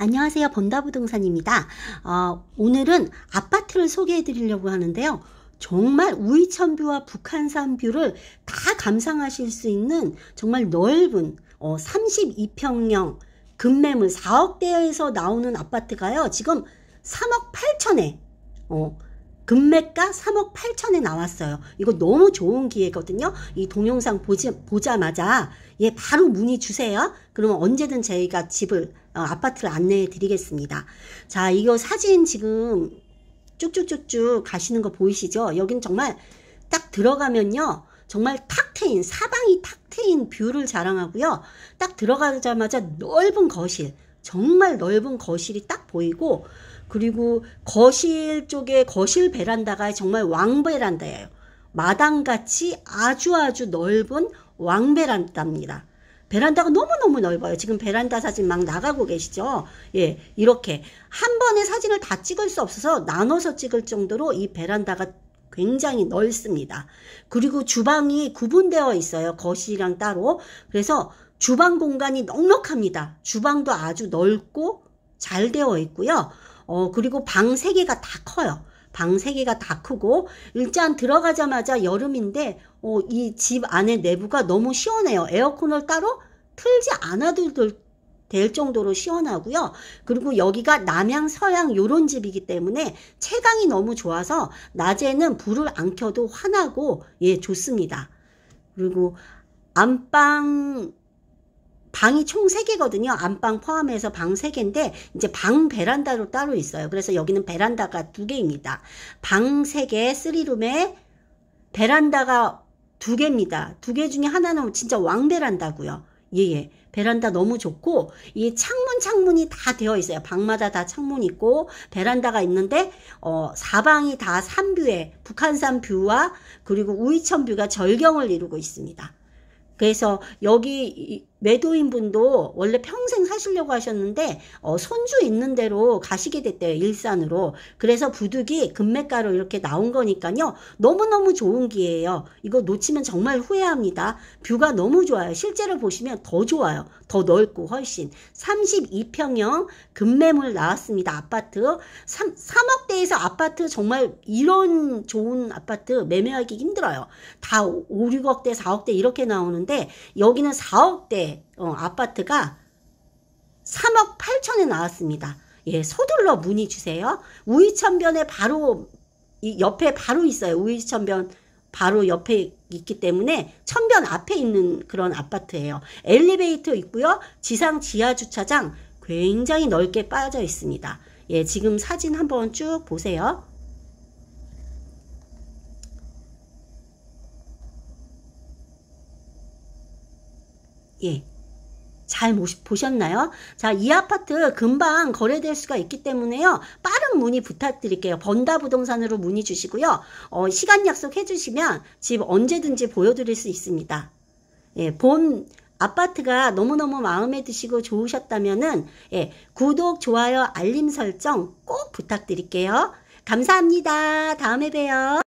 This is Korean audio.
안녕하세요. 범다부동산입니다 어, 오늘은 아파트를 소개해 드리려고 하는데요. 정말 우이천뷰와 북한산뷰를 다 감상하실 수 있는 정말 넓은 어, 32평형 급매물 4억대에서 나오는 아파트가요. 지금 3억 8천에 어, 금매가 3억 8천에 나왔어요. 이거 너무 좋은 기회거든요. 이 동영상 보지, 보자마자 예 바로 문의 주세요. 그러면 언제든 저희가 집을 어, 아파트를 안내해 드리겠습니다. 자, 이거 사진 지금 쭉쭉쭉쭉 가시는 거 보이시죠? 여긴 정말 딱 들어가면요. 정말 탁 트인, 사방이 탁 트인 뷰를 자랑하고요. 딱 들어가자마자 넓은 거실, 정말 넓은 거실이 딱 보이고, 그리고 거실 쪽에 거실 베란다가 정말 왕 베란다예요. 마당같이 아주 아주 넓은 왕 베란다입니다. 베란다가 너무너무 넓어요. 지금 베란다 사진 막 나가고 계시죠? 예, 이렇게 한 번에 사진을 다 찍을 수 없어서 나눠서 찍을 정도로 이 베란다가 굉장히 넓습니다. 그리고 주방이 구분되어 있어요. 거실이랑 따로. 그래서 주방 공간이 넉넉합니다. 주방도 아주 넓고 잘 되어 있고요. 어, 그리고 방 3개가 다 커요. 방 3개가 다 크고 일단 들어가자마자 여름인데 어, 이 집 안에 내부가 너무 시원해요. 에어컨을 따로 풀지 않아도 될 정도로 시원하고요. 그리고 여기가 남양 서양 요런 집이기 때문에 채광이 너무 좋아서 낮에는 불을 안 켜도 환하고 예 좋습니다. 그리고 안방 방이 총 3개거든요. 안방 포함해서 방 3개인데 이제 방 베란다로 따로 있어요. 그래서 여기는 베란다가 2개입니다. 방 3개 3룸에 베란다가 2개입니다. 2개 중에 하나는 진짜 왕베란다고요. 예, 예. 베란다 너무 좋고 이 창문 창문이 다 되어 있어요. 방마다 다 창문 있고 베란다가 있는데 어 사방이 다 산뷰에 북한산 뷰와 그리고 우이천 뷰가 절경을 이루고 있습니다. 그래서 여기 매도인 분도 원래 평생 사시려고 하셨는데 어, 손주 있는 대로 가시게 됐대요 일산으로 그래서 부득이 금매가로 이렇게 나온 거니까요 너무너무 좋은 기회예요 이거 놓치면 정말 후회합니다 뷰가 너무 좋아요 실제로 보시면 더 좋아요 더 넓고 훨씬 32평형 금매물 나왔습니다 아파트 3, 3억대에서 아파트 정말 이런 좋은 아파트 매매하기 힘들어요 다 5, 6억대 4억대 이렇게 나오는데 여기는 4억대 어, 아파트가 3억 8천에 나왔습니다. 예, 서둘러 문의 주세요. 우이천변에 바로 이 옆에 바로 있어요. 우이천변 바로 옆에 있기 때문에 천변 앞에 있는 그런 아파트예요. 엘리베이터 있고요. 지상 지하 주차장 굉장히 넓게 빠져 있습니다. 예, 지금 사진 한번 쭉 보세요. 예. 잘 보셨나요? 자, 이 아파트 금방 거래될 수가 있기 때문에요. 빠른 문의 부탁드릴게요. 번다 부동산으로 문의 주시고요. 어, 시간 약속해 주시면 집 언제든지 보여드릴 수 있습니다. 예, 본 아파트가 너무너무 마음에 드시고 좋으셨다면은 예, 구독, 좋아요, 알림 설정 꼭 부탁드릴게요. 감사합니다. 다음에 봬요.